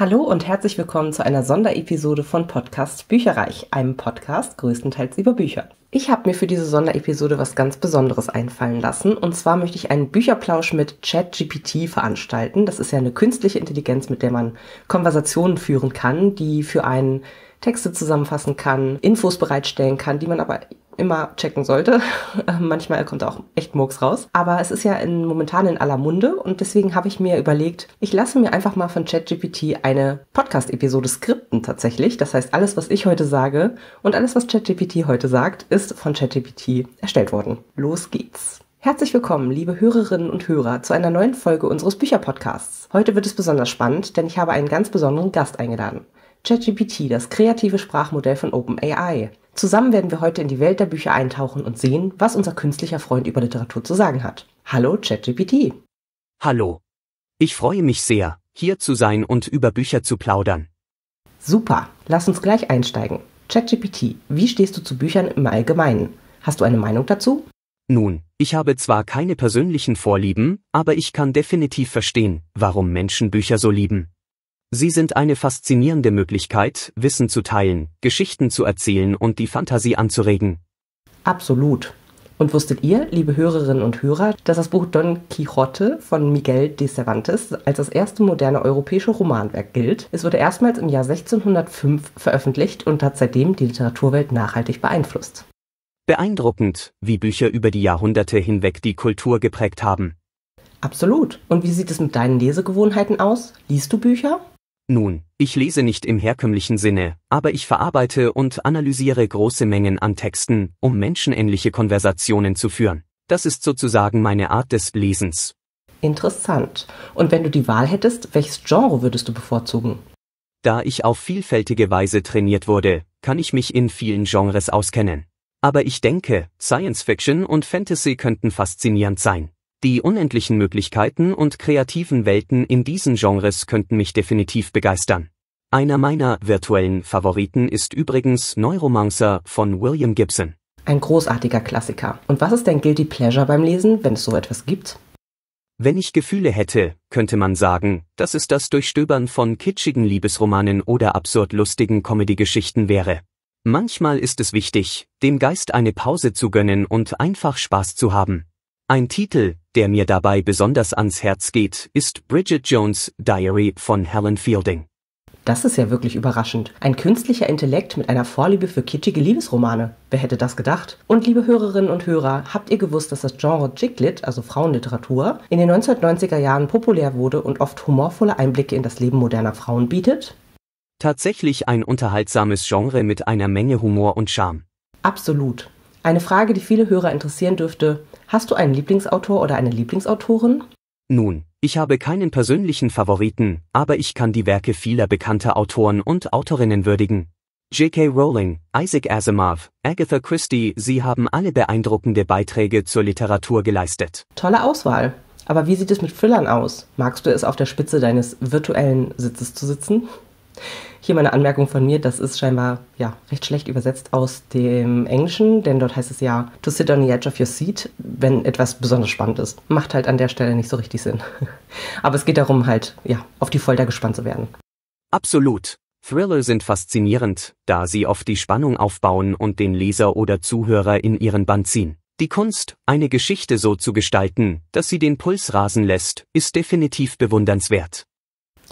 Hallo und herzlich willkommen zu einer Sonderepisode von Podcast Bücherreich, einem Podcast größtenteils über Bücher. Ich habe mir für diese Sonderepisode was ganz Besonderes einfallen lassen. Und zwar möchte ich einen Bücherplausch mit ChatGPT veranstalten. Das ist ja eine künstliche Intelligenz, mit der man Konversationen führen kann, die für einen Texte zusammenfassen kann, Infos bereitstellen kann, die man aber immer checken sollte. Äh, manchmal kommt auch echt Murks raus. Aber es ist ja in, momentan in aller Munde und deswegen habe ich mir überlegt, ich lasse mir einfach mal von ChatGPT eine Podcast-Episode skripten tatsächlich. Das heißt, alles, was ich heute sage und alles, was ChatGPT heute sagt, ist von ChatGPT erstellt worden. Los geht's. Herzlich willkommen, liebe Hörerinnen und Hörer, zu einer neuen Folge unseres Bücherpodcasts. Heute wird es besonders spannend, denn ich habe einen ganz besonderen Gast eingeladen. ChatGPT, das kreative Sprachmodell von OpenAI. Zusammen werden wir heute in die Welt der Bücher eintauchen und sehen, was unser künstlicher Freund über Literatur zu sagen hat. Hallo ChatGPT. Hallo. Ich freue mich sehr, hier zu sein und über Bücher zu plaudern. Super, lass uns gleich einsteigen. ChatGPT, wie stehst du zu Büchern im Allgemeinen? Hast du eine Meinung dazu? Nun, ich habe zwar keine persönlichen Vorlieben, aber ich kann definitiv verstehen, warum Menschen Bücher so lieben. Sie sind eine faszinierende Möglichkeit, Wissen zu teilen, Geschichten zu erzählen und die Fantasie anzuregen. Absolut. Und wusstet ihr, liebe Hörerinnen und Hörer, dass das Buch Don Quixote von Miguel de Cervantes als das erste moderne europäische Romanwerk gilt? Es wurde erstmals im Jahr 1605 veröffentlicht und hat seitdem die Literaturwelt nachhaltig beeinflusst. Beeindruckend, wie Bücher über die Jahrhunderte hinweg die Kultur geprägt haben. Absolut. Und wie sieht es mit deinen Lesegewohnheiten aus? Liest du Bücher? Nun, ich lese nicht im herkömmlichen Sinne, aber ich verarbeite und analysiere große Mengen an Texten, um menschenähnliche Konversationen zu führen. Das ist sozusagen meine Art des Lesens. Interessant. Und wenn du die Wahl hättest, welches Genre würdest du bevorzugen? Da ich auf vielfältige Weise trainiert wurde, kann ich mich in vielen Genres auskennen. Aber ich denke, Science Fiction und Fantasy könnten faszinierend sein. Die unendlichen Möglichkeiten und kreativen Welten in diesen Genres könnten mich definitiv begeistern. Einer meiner virtuellen Favoriten ist übrigens Neuromancer von William Gibson. Ein großartiger Klassiker. Und was ist denn Guilty Pleasure beim Lesen, wenn es so etwas gibt? Wenn ich Gefühle hätte, könnte man sagen, dass es das Durchstöbern von kitschigen Liebesromanen oder absurd lustigen Comedy-Geschichten wäre. Manchmal ist es wichtig, dem Geist eine Pause zu gönnen und einfach Spaß zu haben. Ein Titel, der mir dabei besonders ans Herz geht, ist Bridget Jones Diary von Helen Fielding. Das ist ja wirklich überraschend. Ein künstlicher Intellekt mit einer Vorliebe für kitschige Liebesromane. Wer hätte das gedacht? Und liebe Hörerinnen und Hörer, habt ihr gewusst, dass das Genre chick also Frauenliteratur, in den 1990er Jahren populär wurde und oft humorvolle Einblicke in das Leben moderner Frauen bietet? Tatsächlich ein unterhaltsames Genre mit einer Menge Humor und Charme. Absolut. Eine Frage, die viele Hörer interessieren dürfte, Hast du einen Lieblingsautor oder eine Lieblingsautorin? Nun, ich habe keinen persönlichen Favoriten, aber ich kann die Werke vieler bekannter Autoren und Autorinnen würdigen. J.K. Rowling, Isaac Asimov, Agatha Christie, sie haben alle beeindruckende Beiträge zur Literatur geleistet. Tolle Auswahl. Aber wie sieht es mit Thrillern aus? Magst du es auf der Spitze deines virtuellen Sitzes zu sitzen? Hier meine Anmerkung von mir, das ist scheinbar ja, recht schlecht übersetzt aus dem Englischen, denn dort heißt es ja to sit on the edge of your seat, wenn etwas besonders spannend ist. Macht halt an der Stelle nicht so richtig Sinn. Aber es geht darum, halt, ja, auf die Folter gespannt zu werden. Absolut. Thriller sind faszinierend, da sie oft die Spannung aufbauen und den Leser oder Zuhörer in ihren Band ziehen. Die Kunst, eine Geschichte so zu gestalten, dass sie den Puls rasen lässt, ist definitiv bewundernswert.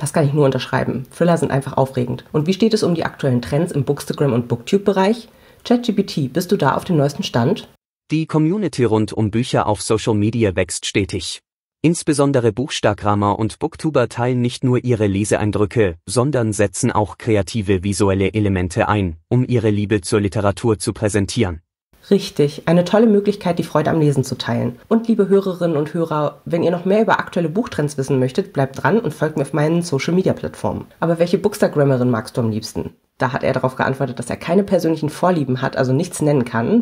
Das kann ich nur unterschreiben. Thriller sind einfach aufregend. Und wie steht es um die aktuellen Trends im Bookstagram und Booktube-Bereich? ChatGPT, bist du da auf dem neuesten Stand? Die Community rund um Bücher auf Social Media wächst stetig. Insbesondere Buchstagramer und Booktuber teilen nicht nur ihre Leseeindrücke, sondern setzen auch kreative visuelle Elemente ein, um ihre Liebe zur Literatur zu präsentieren. Richtig, eine tolle Möglichkeit, die Freude am Lesen zu teilen. Und liebe Hörerinnen und Hörer, wenn ihr noch mehr über aktuelle Buchtrends wissen möchtet, bleibt dran und folgt mir auf meinen Social Media Plattformen. Aber welche Bookstagrammerin magst du am liebsten? Da hat er darauf geantwortet, dass er keine persönlichen Vorlieben hat, also nichts nennen kann.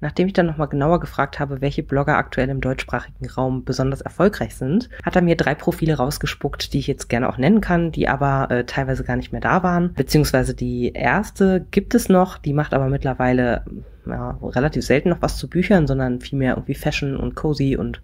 Nachdem ich dann nochmal genauer gefragt habe, welche Blogger aktuell im deutschsprachigen Raum besonders erfolgreich sind, hat er mir drei Profile rausgespuckt, die ich jetzt gerne auch nennen kann, die aber äh, teilweise gar nicht mehr da waren. Beziehungsweise die erste gibt es noch, die macht aber mittlerweile ja, relativ selten noch was zu Büchern, sondern vielmehr irgendwie Fashion und Cozy und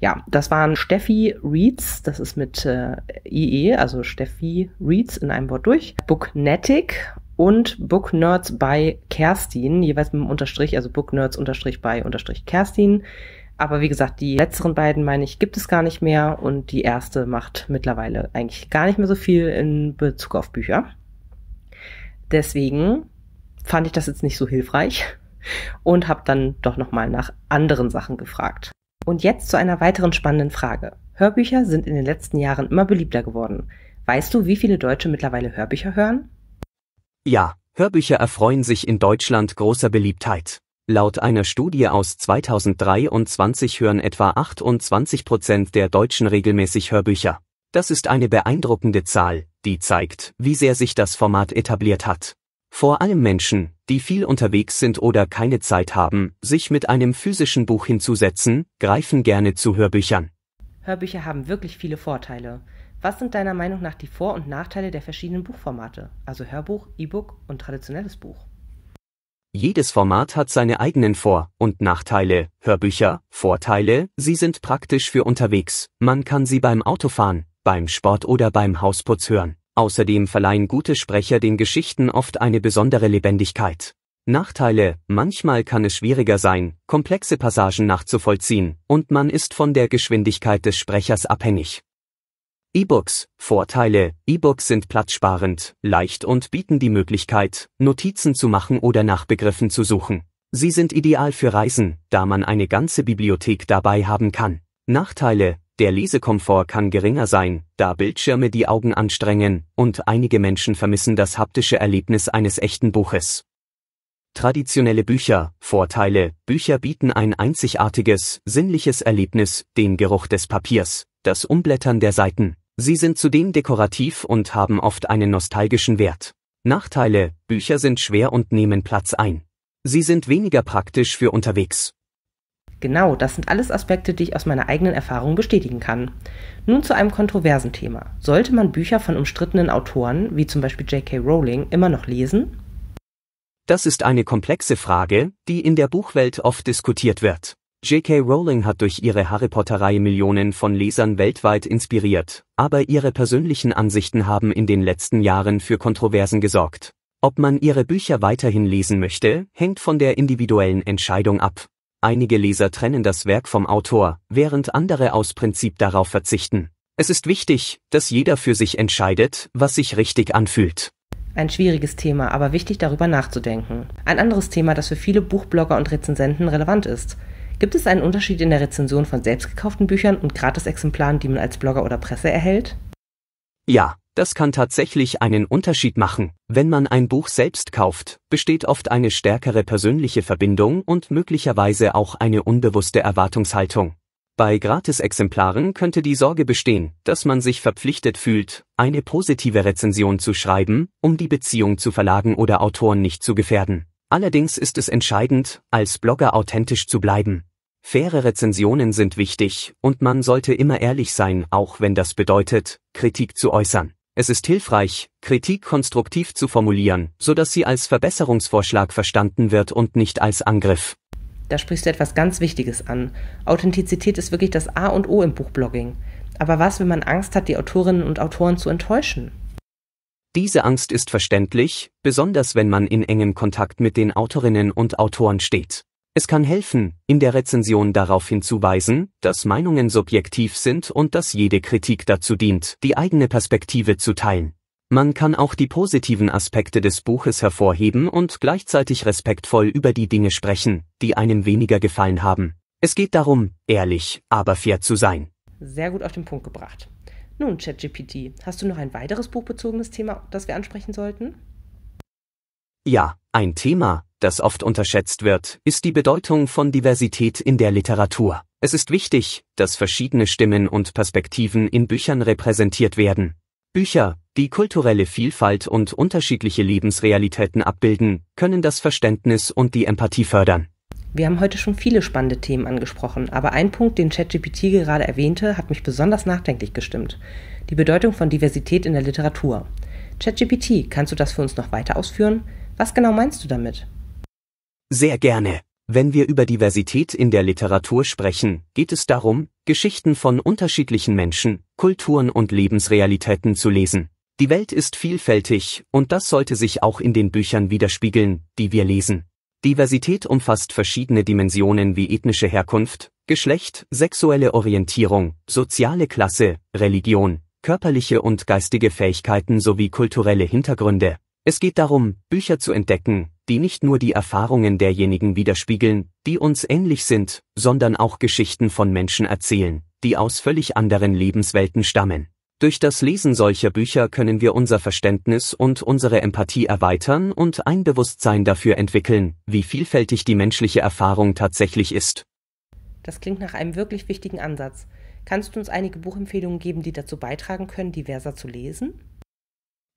ja, das waren Steffi Reads, das ist mit äh, IE, also Steffi Reads in einem Wort durch, Booknetic und Book Nerds bei Kerstin, jeweils mit einem Unterstrich, also Book Nerds Unterstrich bei Unterstrich Kerstin. Aber wie gesagt, die letzteren beiden, meine ich, gibt es gar nicht mehr und die erste macht mittlerweile eigentlich gar nicht mehr so viel in Bezug auf Bücher. Deswegen fand ich das jetzt nicht so hilfreich und habe dann doch nochmal nach anderen Sachen gefragt. Und jetzt zu einer weiteren spannenden Frage. Hörbücher sind in den letzten Jahren immer beliebter geworden. Weißt du, wie viele Deutsche mittlerweile Hörbücher hören? Ja, Hörbücher erfreuen sich in Deutschland großer Beliebtheit. Laut einer Studie aus 2023 hören etwa 28 Prozent der Deutschen regelmäßig Hörbücher. Das ist eine beeindruckende Zahl, die zeigt, wie sehr sich das Format etabliert hat. Vor allem Menschen, die viel unterwegs sind oder keine Zeit haben, sich mit einem physischen Buch hinzusetzen, greifen gerne zu Hörbüchern. Hörbücher haben wirklich viele Vorteile. Was sind deiner Meinung nach die Vor- und Nachteile der verschiedenen Buchformate, also Hörbuch, E-Book und traditionelles Buch? Jedes Format hat seine eigenen Vor- und Nachteile. Hörbücher, Vorteile, sie sind praktisch für unterwegs. Man kann sie beim Autofahren, beim Sport oder beim Hausputz hören. Außerdem verleihen gute Sprecher den Geschichten oft eine besondere Lebendigkeit. Nachteile, manchmal kann es schwieriger sein, komplexe Passagen nachzuvollziehen, und man ist von der Geschwindigkeit des Sprechers abhängig. E-Books, Vorteile, E-Books sind platzsparend, leicht und bieten die Möglichkeit, Notizen zu machen oder nach Begriffen zu suchen. Sie sind ideal für Reisen, da man eine ganze Bibliothek dabei haben kann. Nachteile, der Lesekomfort kann geringer sein, da Bildschirme die Augen anstrengen, und einige Menschen vermissen das haptische Erlebnis eines echten Buches. Traditionelle Bücher, Vorteile, Bücher bieten ein einzigartiges, sinnliches Erlebnis, den Geruch des Papiers, das Umblättern der Seiten. Sie sind zudem dekorativ und haben oft einen nostalgischen Wert. Nachteile, Bücher sind schwer und nehmen Platz ein. Sie sind weniger praktisch für unterwegs. Genau, das sind alles Aspekte, die ich aus meiner eigenen Erfahrung bestätigen kann. Nun zu einem kontroversen Thema. Sollte man Bücher von umstrittenen Autoren, wie zum Beispiel J.K. Rowling, immer noch lesen? Das ist eine komplexe Frage, die in der Buchwelt oft diskutiert wird. J.K. Rowling hat durch ihre Harry Potter-Reihe Millionen von Lesern weltweit inspiriert, aber ihre persönlichen Ansichten haben in den letzten Jahren für Kontroversen gesorgt. Ob man ihre Bücher weiterhin lesen möchte, hängt von der individuellen Entscheidung ab. Einige Leser trennen das Werk vom Autor, während andere aus Prinzip darauf verzichten. Es ist wichtig, dass jeder für sich entscheidet, was sich richtig anfühlt. Ein schwieriges Thema, aber wichtig darüber nachzudenken. Ein anderes Thema, das für viele Buchblogger und Rezensenten relevant ist. Gibt es einen Unterschied in der Rezension von selbst gekauften Büchern und Gratisexemplaren, die man als Blogger oder Presse erhält? Ja, das kann tatsächlich einen Unterschied machen. Wenn man ein Buch selbst kauft, besteht oft eine stärkere persönliche Verbindung und möglicherweise auch eine unbewusste Erwartungshaltung. Bei Gratisexemplaren könnte die Sorge bestehen, dass man sich verpflichtet fühlt, eine positive Rezension zu schreiben, um die Beziehung zu Verlagen oder Autoren nicht zu gefährden. Allerdings ist es entscheidend, als Blogger authentisch zu bleiben. Faire Rezensionen sind wichtig, und man sollte immer ehrlich sein, auch wenn das bedeutet, Kritik zu äußern. Es ist hilfreich, Kritik konstruktiv zu formulieren, so dass sie als Verbesserungsvorschlag verstanden wird und nicht als Angriff. Da sprichst du etwas ganz Wichtiges an. Authentizität ist wirklich das A und O im Buchblogging. Aber was, wenn man Angst hat, die Autorinnen und Autoren zu enttäuschen? Diese Angst ist verständlich, besonders wenn man in engem Kontakt mit den Autorinnen und Autoren steht. Es kann helfen, in der Rezension darauf hinzuweisen, dass Meinungen subjektiv sind und dass jede Kritik dazu dient, die eigene Perspektive zu teilen. Man kann auch die positiven Aspekte des Buches hervorheben und gleichzeitig respektvoll über die Dinge sprechen, die einem weniger gefallen haben. Es geht darum, ehrlich, aber fair zu sein. Sehr gut auf den Punkt gebracht. Nun, ChatGPT, hast du noch ein weiteres buchbezogenes Thema, das wir ansprechen sollten? Ja, ein Thema, das oft unterschätzt wird, ist die Bedeutung von Diversität in der Literatur. Es ist wichtig, dass verschiedene Stimmen und Perspektiven in Büchern repräsentiert werden. Bücher, die kulturelle Vielfalt und unterschiedliche Lebensrealitäten abbilden, können das Verständnis und die Empathie fördern. Wir haben heute schon viele spannende Themen angesprochen, aber ein Punkt, den ChatGPT gerade erwähnte, hat mich besonders nachdenklich gestimmt. Die Bedeutung von Diversität in der Literatur. ChatGPT, kannst du das für uns noch weiter ausführen? Was genau meinst du damit? Sehr gerne. Wenn wir über Diversität in der Literatur sprechen, geht es darum, Geschichten von unterschiedlichen Menschen, Kulturen und Lebensrealitäten zu lesen. Die Welt ist vielfältig, und das sollte sich auch in den Büchern widerspiegeln, die wir lesen. Diversität umfasst verschiedene Dimensionen wie ethnische Herkunft, Geschlecht, sexuelle Orientierung, soziale Klasse, Religion, körperliche und geistige Fähigkeiten sowie kulturelle Hintergründe. Es geht darum, Bücher zu entdecken, die nicht nur die Erfahrungen derjenigen widerspiegeln, die uns ähnlich sind, sondern auch Geschichten von Menschen erzählen, die aus völlig anderen Lebenswelten stammen. Durch das Lesen solcher Bücher können wir unser Verständnis und unsere Empathie erweitern und ein Bewusstsein dafür entwickeln, wie vielfältig die menschliche Erfahrung tatsächlich ist. Das klingt nach einem wirklich wichtigen Ansatz. Kannst du uns einige Buchempfehlungen geben, die dazu beitragen können, diverser zu lesen?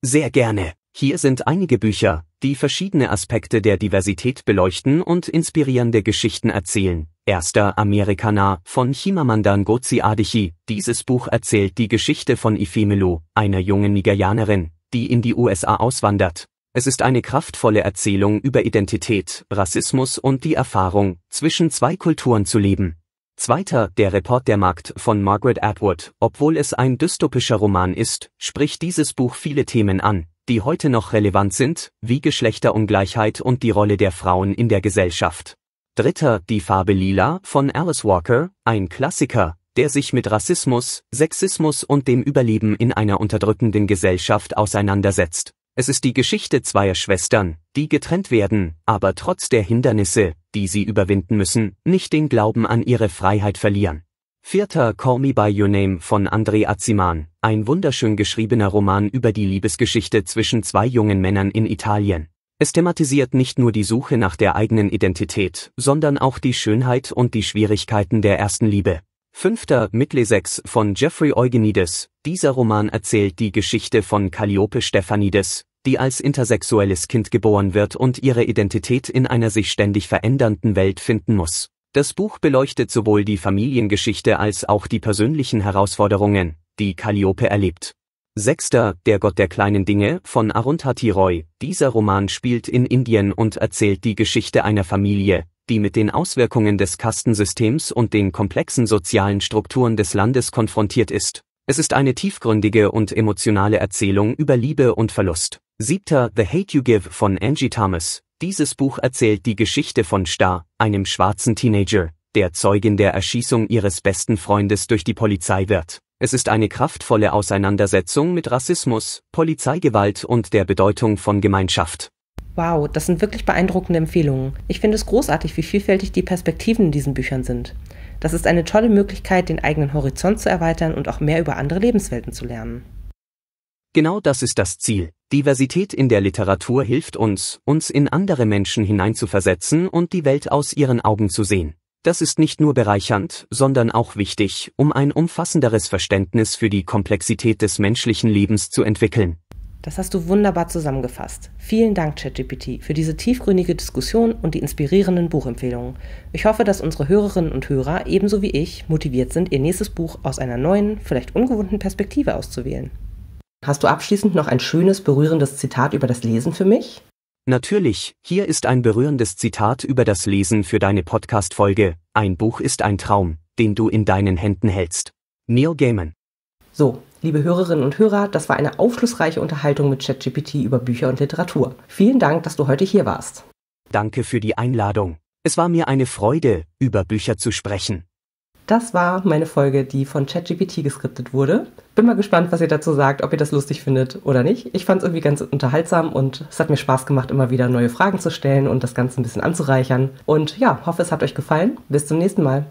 Sehr gerne. Hier sind einige Bücher, die verschiedene Aspekte der Diversität beleuchten und inspirierende Geschichten erzählen. Erster Amerikaner von Chimamanda Ngozi Adichie. Dieses Buch erzählt die Geschichte von Ifemelo, einer jungen Nigerianerin, die in die USA auswandert. Es ist eine kraftvolle Erzählung über Identität, Rassismus und die Erfahrung, zwischen zwei Kulturen zu leben. Zweiter, der Report der Markt von Margaret Atwood. Obwohl es ein dystopischer Roman ist, spricht dieses Buch viele Themen an, die heute noch relevant sind, wie Geschlechterungleichheit und die Rolle der Frauen in der Gesellschaft. Dritter, die Farbe Lila von Alice Walker, ein Klassiker, der sich mit Rassismus, Sexismus und dem Überleben in einer unterdrückenden Gesellschaft auseinandersetzt. Es ist die Geschichte zweier Schwestern, die getrennt werden, aber trotz der Hindernisse, die sie überwinden müssen, nicht den Glauben an ihre Freiheit verlieren. Vierter Call Me By Your Name von André Aziman, ein wunderschön geschriebener Roman über die Liebesgeschichte zwischen zwei jungen Männern in Italien. Es thematisiert nicht nur die Suche nach der eigenen Identität, sondern auch die Schönheit und die Schwierigkeiten der ersten Liebe. Fünfter Mitlesex von Jeffrey Eugenides. Dieser Roman erzählt die Geschichte von Calliope Stephanides, die als intersexuelles Kind geboren wird und ihre Identität in einer sich ständig verändernden Welt finden muss. Das Buch beleuchtet sowohl die Familiengeschichte als auch die persönlichen Herausforderungen, die Calliope erlebt. Sechster, Der Gott der kleinen Dinge von Arundhati Roy. Dieser Roman spielt in Indien und erzählt die Geschichte einer Familie, die mit den Auswirkungen des Kastensystems und den komplexen sozialen Strukturen des Landes konfrontiert ist. Es ist eine tiefgründige und emotionale Erzählung über Liebe und Verlust. 7. The Hate You Give von Angie Thomas. Dieses Buch erzählt die Geschichte von Star, einem schwarzen Teenager, der Zeugin der Erschießung ihres besten Freundes durch die Polizei wird. Es ist eine kraftvolle Auseinandersetzung mit Rassismus, Polizeigewalt und der Bedeutung von Gemeinschaft. Wow, das sind wirklich beeindruckende Empfehlungen. Ich finde es großartig, wie vielfältig die Perspektiven in diesen Büchern sind. Das ist eine tolle Möglichkeit, den eigenen Horizont zu erweitern und auch mehr über andere Lebenswelten zu lernen. Genau das ist das Ziel. Diversität in der Literatur hilft uns, uns in andere Menschen hineinzuversetzen und die Welt aus ihren Augen zu sehen. Das ist nicht nur bereichernd, sondern auch wichtig, um ein umfassenderes Verständnis für die Komplexität des menschlichen Lebens zu entwickeln. Das hast du wunderbar zusammengefasst. Vielen Dank, ChatGPT, für diese tiefgründige Diskussion und die inspirierenden Buchempfehlungen. Ich hoffe, dass unsere Hörerinnen und Hörer ebenso wie ich motiviert sind, ihr nächstes Buch aus einer neuen, vielleicht ungewohnten Perspektive auszuwählen. Hast du abschließend noch ein schönes, berührendes Zitat über das Lesen für mich? Natürlich, hier ist ein berührendes Zitat über das Lesen für deine Podcast-Folge. Ein Buch ist ein Traum, den du in deinen Händen hältst. Neil Gaiman. So, Liebe Hörerinnen und Hörer, das war eine aufschlussreiche Unterhaltung mit ChatGPT über Bücher und Literatur. Vielen Dank, dass du heute hier warst. Danke für die Einladung. Es war mir eine Freude, über Bücher zu sprechen. Das war meine Folge, die von ChatGPT geskriptet wurde. Bin mal gespannt, was ihr dazu sagt, ob ihr das lustig findet oder nicht. Ich fand es irgendwie ganz unterhaltsam und es hat mir Spaß gemacht, immer wieder neue Fragen zu stellen und das Ganze ein bisschen anzureichern. Und ja, hoffe, es hat euch gefallen. Bis zum nächsten Mal.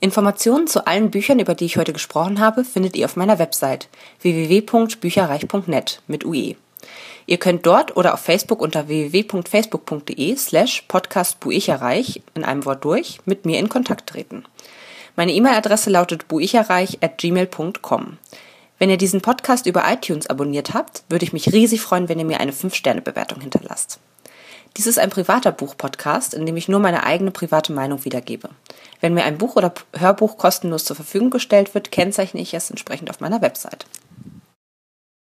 Informationen zu allen Büchern, über die ich heute gesprochen habe, findet ihr auf meiner Website www.bücherreich.net mit UE. Ihr könnt dort oder auf Facebook unter www.facebook.de slash podcastbuicherreich in einem Wort durch mit mir in Kontakt treten. Meine E-Mail-Adresse lautet buicherreich at gmail.com. Wenn ihr diesen Podcast über iTunes abonniert habt, würde ich mich riesig freuen, wenn ihr mir eine 5-Sterne-Bewertung hinterlasst. Dies ist ein privater Buchpodcast, in dem ich nur meine eigene private Meinung wiedergebe. Wenn mir ein Buch oder Hörbuch kostenlos zur Verfügung gestellt wird, kennzeichne ich es entsprechend auf meiner Website.